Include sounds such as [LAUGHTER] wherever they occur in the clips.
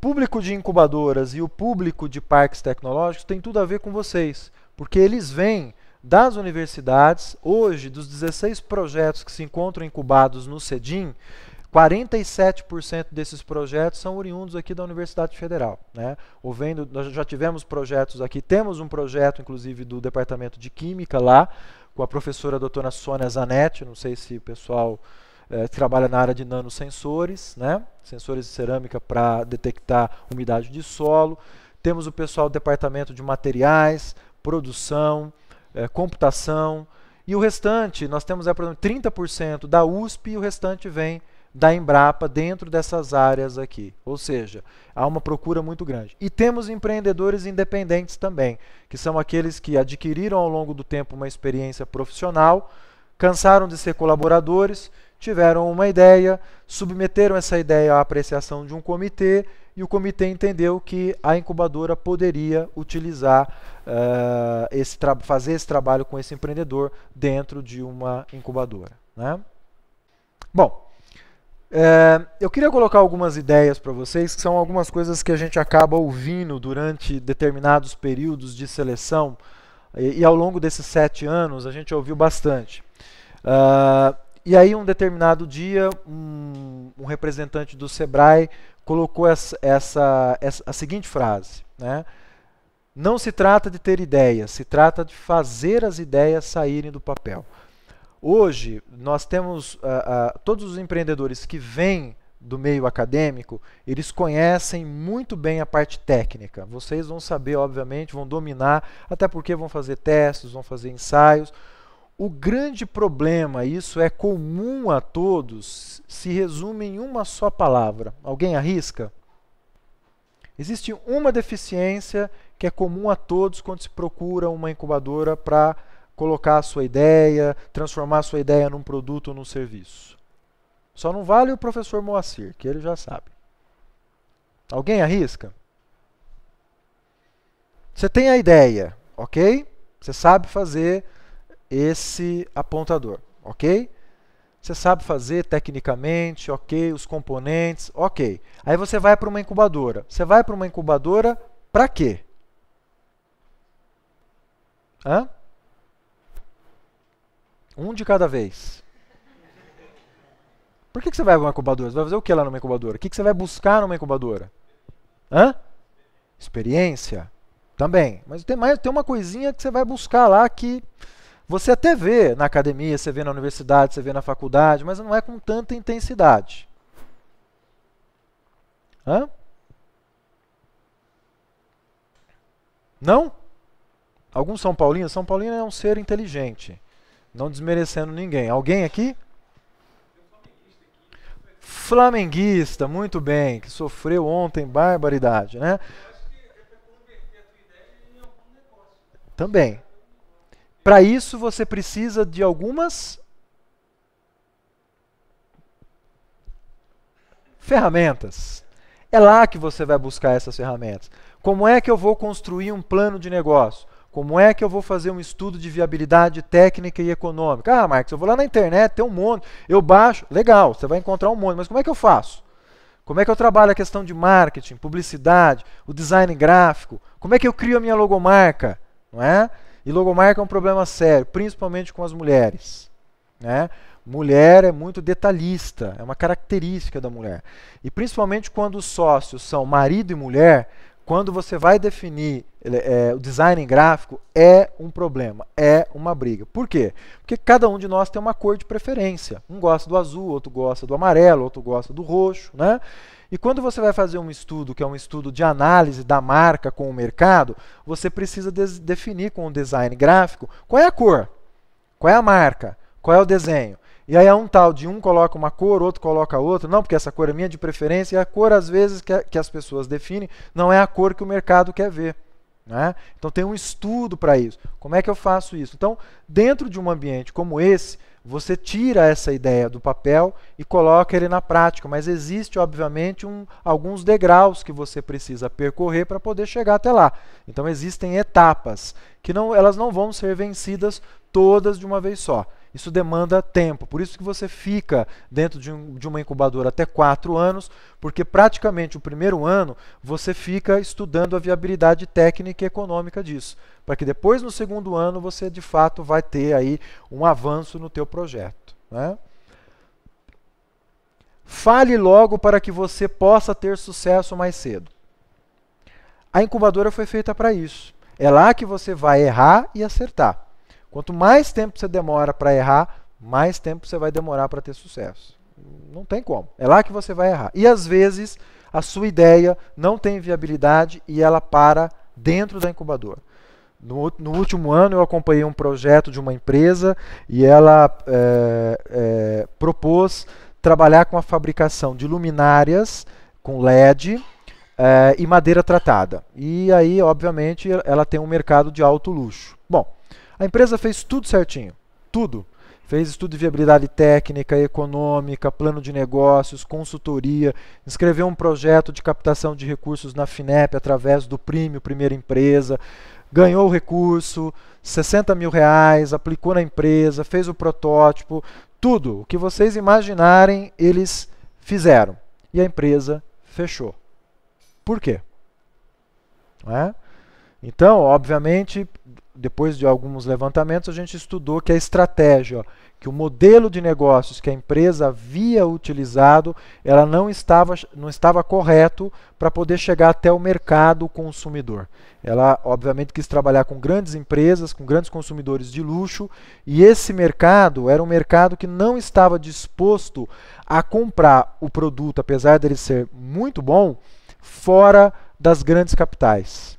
público de incubadoras e o público de parques tecnológicos tem tudo a ver com vocês, porque eles vêm das universidades, hoje, dos 16 projetos que se encontram incubados no CEDIM, 47% desses projetos são oriundos aqui da Universidade Federal. Né? ouvendo nós já tivemos projetos aqui, temos um projeto, inclusive, do Departamento de Química lá, com a professora doutora Sônia Zanetti, não sei se o pessoal é, trabalha na área de nanosensores, né? sensores de cerâmica para detectar umidade de solo. Temos o pessoal do departamento de materiais, produção, é, computação. E o restante, nós temos é, 30% da USP e o restante vem da Embrapa dentro dessas áreas aqui. Ou seja, há uma procura muito grande. E temos empreendedores independentes também, que são aqueles que adquiriram ao longo do tempo uma experiência profissional, cansaram de ser colaboradores tiveram uma ideia, submeteram essa ideia à apreciação de um comitê e o comitê entendeu que a incubadora poderia utilizar uh, esse fazer esse trabalho com esse empreendedor dentro de uma incubadora. Né? Bom, é, eu queria colocar algumas ideias para vocês, que são algumas coisas que a gente acaba ouvindo durante determinados períodos de seleção, e, e ao longo desses sete anos a gente ouviu bastante. Ah, e aí, um determinado dia, um, um representante do Sebrae colocou essa, essa, essa, a seguinte frase: né? Não se trata de ter ideias, se trata de fazer as ideias saírem do papel. Hoje, nós temos uh, uh, todos os empreendedores que vêm do meio acadêmico, eles conhecem muito bem a parte técnica. Vocês vão saber, obviamente, vão dominar, até porque vão fazer testes, vão fazer ensaios o grande problema, isso é comum a todos, se resume em uma só palavra. Alguém arrisca? Existe uma deficiência que é comum a todos quando se procura uma incubadora para colocar a sua ideia, transformar a sua ideia num produto ou num serviço. Só não vale o professor Moacir, que ele já sabe. Alguém arrisca? Você tem a ideia, ok? Você sabe fazer esse apontador, ok? Você sabe fazer tecnicamente, ok, os componentes, ok. Aí você vai para uma incubadora. Você vai para uma incubadora para quê? Hã? Um de cada vez. Por que, que você vai para uma incubadora? Você vai fazer o que lá numa incubadora? O que, que você vai buscar numa incubadora? Hã? Experiência. Também. Mas tem, mais, tem uma coisinha que você vai buscar lá que você até vê na academia, você vê na universidade, você vê na faculdade, mas não é com tanta intensidade. Hã? Não? Alguns São Paulinos? São Paulino é um ser inteligente. Não desmerecendo ninguém. Alguém aqui? Flamenguista, muito bem, que sofreu ontem barbaridade, né? É Também. Para isso você precisa de algumas ferramentas. É lá que você vai buscar essas ferramentas. Como é que eu vou construir um plano de negócio? Como é que eu vou fazer um estudo de viabilidade técnica e econômica? Ah, Marcos, eu vou lá na internet, tem um monte, eu baixo, legal, você vai encontrar um monte, mas como é que eu faço? Como é que eu trabalho a questão de marketing, publicidade, o design gráfico? Como é que eu crio a minha logomarca? Não é? E logomarca é um problema sério, principalmente com as mulheres. Né? Mulher é muito detalhista, é uma característica da mulher. E principalmente quando os sócios são marido e mulher, quando você vai definir é, o design gráfico, é um problema, é uma briga. Por quê? Porque cada um de nós tem uma cor de preferência. Um gosta do azul, outro gosta do amarelo, outro gosta do roxo, né? E quando você vai fazer um estudo, que é um estudo de análise da marca com o mercado, você precisa definir com o design gráfico qual é a cor, qual é a marca, qual é o desenho. E aí é um tal de um coloca uma cor, outro coloca outra. Não, porque essa cor é minha de preferência. E a cor, às vezes, que, que as pessoas definem, não é a cor que o mercado quer ver. Né? Então tem um estudo para isso. Como é que eu faço isso? Então, dentro de um ambiente como esse, você tira essa ideia do papel e coloca ele na prática, mas existe obviamente um, alguns degraus que você precisa percorrer para poder chegar até lá. Então existem etapas que não, elas não vão ser vencidas todas de uma vez só. Isso demanda tempo, por isso que você fica dentro de, um, de uma incubadora até quatro anos, porque praticamente o primeiro ano você fica estudando a viabilidade técnica e econômica disso, para que depois no segundo ano você de fato vai ter aí um avanço no teu projeto. Né? Fale logo para que você possa ter sucesso mais cedo. A incubadora foi feita para isso. É lá que você vai errar e acertar. Quanto mais tempo você demora para errar, mais tempo você vai demorar para ter sucesso. Não tem como. É lá que você vai errar. E às vezes a sua ideia não tem viabilidade e ela para dentro da incubadora. No, no último ano eu acompanhei um projeto de uma empresa e ela é, é, propôs trabalhar com a fabricação de luminárias com LED é, e madeira tratada. E aí, obviamente, ela tem um mercado de alto luxo. Bom, a empresa fez tudo certinho, tudo. Fez estudo de viabilidade técnica, econômica, plano de negócios, consultoria, escreveu um projeto de captação de recursos na FINEP através do Prêmio Primeira Empresa, ganhou o recurso, 60 mil reais, aplicou na empresa, fez o protótipo, tudo o que vocês imaginarem eles fizeram. E a empresa fechou. Por quê? É? Então, obviamente, depois de alguns levantamentos, a gente estudou que a estratégia, que o modelo de negócios que a empresa havia utilizado, ela não estava, não estava correto para poder chegar até o mercado consumidor. Ela, obviamente, quis trabalhar com grandes empresas, com grandes consumidores de luxo, e esse mercado era um mercado que não estava disposto a comprar o produto, apesar dele ser muito bom fora das grandes capitais.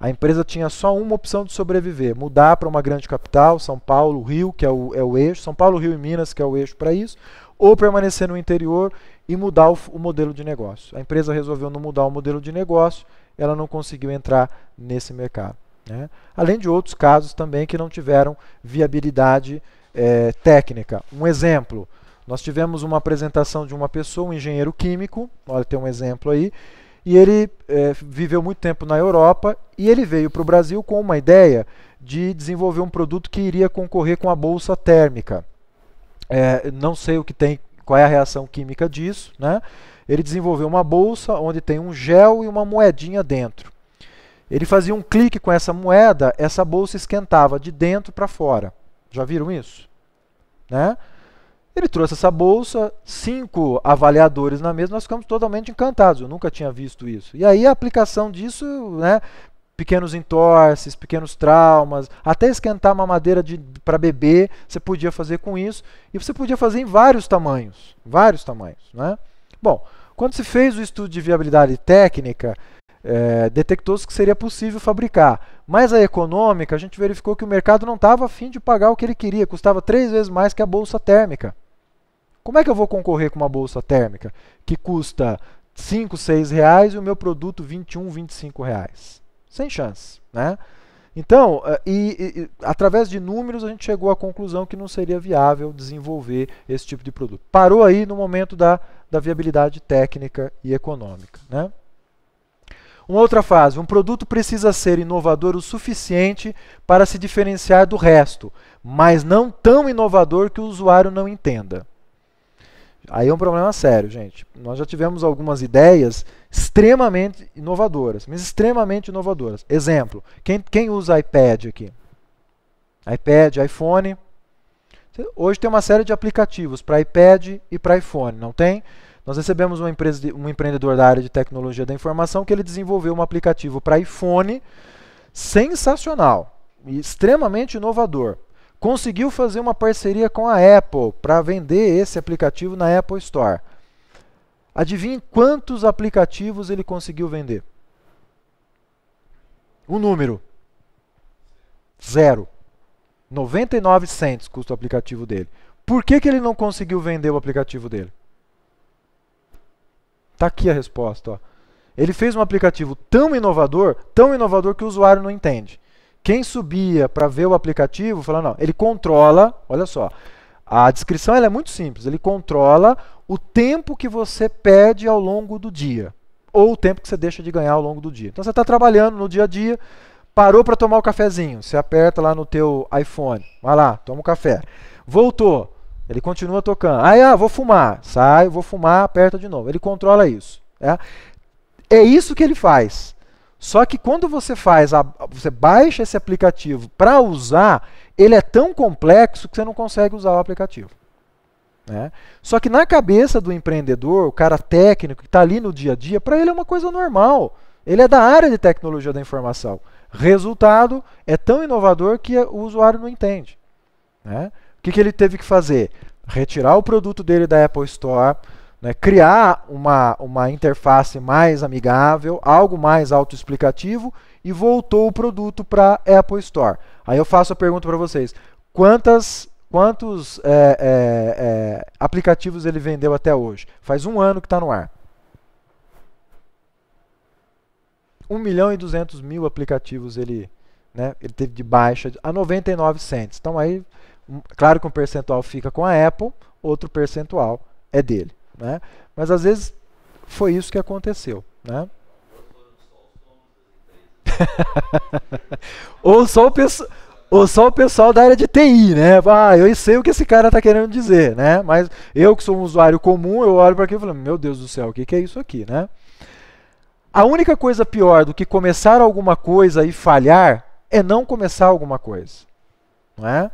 A empresa tinha só uma opção de sobreviver: mudar para uma grande capital, São Paulo, Rio, que é o, é o eixo, São Paulo, Rio e Minas, que é o eixo para isso, ou permanecer no interior e mudar o, o, modelo de negócio. A empresa resolveu não mudar o modelo de negócio, ela não conseguiu entrar nesse mercado. Né? Além de outros casos também que não tiveram viabilidade é, técnica. Um exemplo: nós tivemos uma apresentação de uma pessoa, um engenheiro químico, olha, tem um exemplo aí e ele é, viveu muito tempo na Europa e ele veio para o Brasil com uma ideia de desenvolver um produto que iria concorrer com a bolsa térmica. É, não sei o que tem, qual é a reação química disso, né? Ele desenvolveu uma bolsa onde tem um gel e uma moedinha dentro. Ele fazia um clique com essa moeda, essa bolsa esquentava de dentro para fora. Já viram isso? Né? Ele trouxe essa bolsa, cinco avaliadores na mesa, nós ficamos totalmente encantados. Eu nunca tinha visto isso. E aí a aplicação disso, né, pequenos entorces, pequenos traumas, até esquentar uma madeira para beber, você podia fazer com isso. E você podia fazer em vários tamanhos. Vários tamanhos. Né? Bom, quando se fez o estudo de viabilidade técnica, é, eh, detectou-se que seria possível fabricar. Mas a econômica, a gente verificou que o mercado não estava afim de pagar o que ele queria, custava três vezes mais que a bolsa térmica. Como é que eu vou concorrer com uma bolsa térmica que custa 5, 6 reais e o meu produto 21, 25 reais? Sem chance, né? Então, eh, e, e, através de números, a gente chegou à conclusão que não seria viável desenvolver esse tipo de produto. Parou aí no momento da, da viabilidade técnica e econômica. Né? Uma outra fase: um produto precisa ser inovador o suficiente para se diferenciar do resto, mas não tão inovador que o usuário não entenda. Aí é um problema sério, gente. Nós já tivemos algumas ideias extremamente inovadoras, mas extremamente inovadoras. Exemplo, quem, quem usa iPad aqui? iPad, iPhone. Hoje tem uma série de aplicativos para iPad e para iPhone, não tem? Nós recebemos uma empresa de, um empreendedor da área de tecnologia da informação que ele desenvolveu um aplicativo para iPhone sensacional e extremamente inovador conseguiu fazer uma parceria com a Apple para vender esse aplicativo na Apple Store. Adivinhe quantos aplicativos ele conseguiu vender? Um número. Zero. 99 cents custa o aplicativo dele. Por que, que ele não conseguiu vender o aplicativo dele? Está aqui a resposta. Ó. Ele fez um aplicativo tão inovador, tão inovador que o usuário não entende. Quem subia para ver o aplicativo, falou, não, ele controla, olha só, a descrição é muito simples, ele controla o tempo que você perde ao longo do dia, ou o tempo que você deixa de ganhar ao longo do dia. Então você está trabalhando no dia a dia, parou para tomar o cafezinho, você aperta lá no teu iPhone, vai lá, toma o um café. Voltou, ele continua tocando. aí Ah, vou fumar, sai, vou fumar, aperta de novo. Ele controla isso. É, é isso que ele faz. Só que quando você faz, a, você baixa esse aplicativo para usar, ele é tão complexo que você não consegue usar o aplicativo. Né? Só que na cabeça do empreendedor, o cara técnico que está ali no dia a dia, para ele é uma coisa normal. Ele é da área de tecnologia da informação. Resultado é tão inovador que o usuário não entende. Né? O que, que ele teve que fazer? Retirar o produto dele da Apple Store, né? Criar uma, uma interface mais amigável, algo mais autoexplicativo e voltou o produto para a Apple Store. Aí eu faço a pergunta para vocês: quantas, quantos é, é, é, aplicativos ele vendeu até hoje? Faz um ano que está no ar. 1 milhão e 200 mil aplicativos ele, né, ele teve de baixa a 99 cents. Então aí, hum, claro que um percentual fica com a Apple, outro percentual é dele. Né? Mas às vezes foi isso que aconteceu. Né? [LAUGHS] ou, só o pessoal, ou só o pessoal da área de TI, né? Ah, eu sei o que esse cara está querendo dizer, né? Mas eu que sou um usuário comum, eu olho para aqui e falo, meu Deus do céu, o que, que é isso aqui, né? A única coisa pior do que começar alguma coisa e falhar é não começar alguma coisa, não é?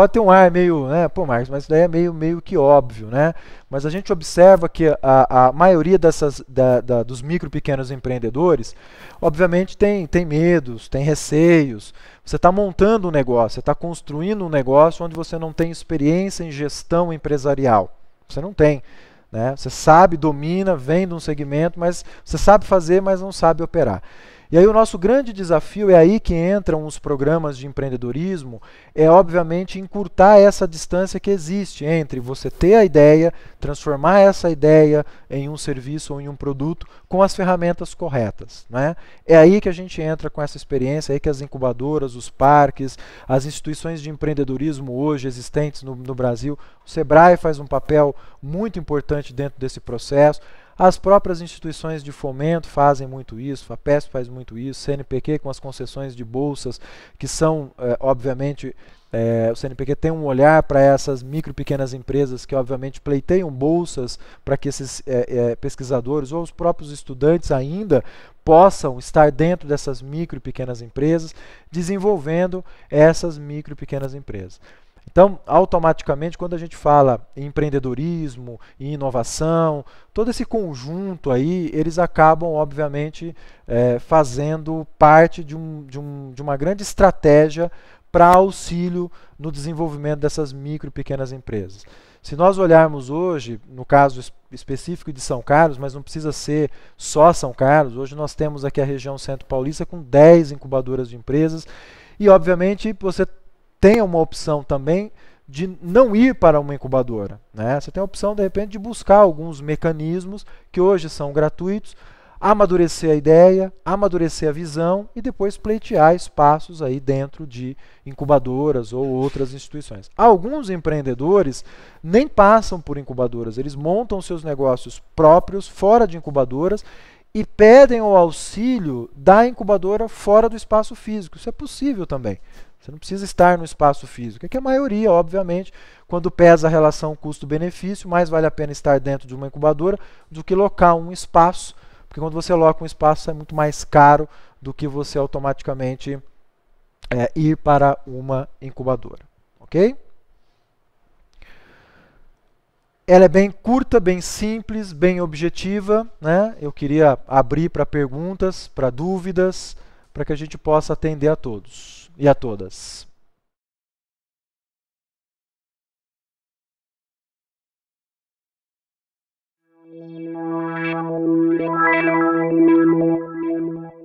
Pode ter um ar meio, né, pô, Marcos, mas isso daí é meio, meio que óbvio, né? Mas a gente observa que a, a maioria dessas, da, da, dos micro pequenos empreendedores, obviamente, tem, tem medos, tem receios. Você está montando um negócio, você está construindo um negócio onde você não tem experiência em gestão empresarial. Você não tem. Né? Você sabe, domina, vem de um segmento, mas você sabe fazer, mas não sabe operar. E aí o nosso grande desafio é aí que entram os programas de empreendedorismo, é obviamente encurtar essa distância que existe entre você ter a ideia, transformar essa ideia em um serviço ou em um produto com as ferramentas corretas, né? É aí que a gente entra com essa experiência, é aí que as incubadoras, os parques, as instituições de empreendedorismo hoje existentes no, no Brasil, o Sebrae faz um papel muito importante dentro desse processo. As próprias instituições de fomento fazem muito isso, a PES faz muito isso, CNPq com as concessões de bolsas, que são, é, obviamente, é, o CNPq tem um olhar para essas micro e pequenas empresas que, obviamente, pleiteiam bolsas para que esses é, é, pesquisadores ou os próprios estudantes ainda possam estar dentro dessas micro e pequenas empresas, desenvolvendo essas micro e pequenas empresas. Então, automaticamente, quando a gente fala em empreendedorismo, em inovação, todo esse conjunto aí, eles acabam, obviamente, é, fazendo parte de, um, de, um, de uma grande estratégia para auxílio no desenvolvimento dessas micro e pequenas empresas. Se nós olharmos hoje, no caso específico de São Carlos, mas não precisa ser só São Carlos, hoje nós temos aqui a região Centro Paulista com 10 incubadoras de empresas e, obviamente, você tenha uma opção também de não ir para uma incubadora. Né? Você tem a opção, de repente, de buscar alguns mecanismos que hoje são gratuitos, amadurecer a ideia, amadurecer a visão e depois pleitear espaços aí dentro de incubadoras ou outras instituições. Alguns empreendedores nem passam por incubadoras, eles montam seus negócios próprios fora de incubadoras e pedem o auxílio da incubadora fora do espaço físico. Isso é possível também. Você não precisa estar no espaço físico. É que a maioria, obviamente, quando pesa a relação custo-benefício, mais vale a pena estar dentro de uma incubadora do que locar um espaço, porque quando você loca um espaço é muito mais caro do que você automaticamente é, ir para uma incubadora. Ok? Ela é bem curta, bem simples, bem objetiva. Né? Eu queria abrir para perguntas, para dúvidas, para que a gente possa atender a todos e a todas. Thank you.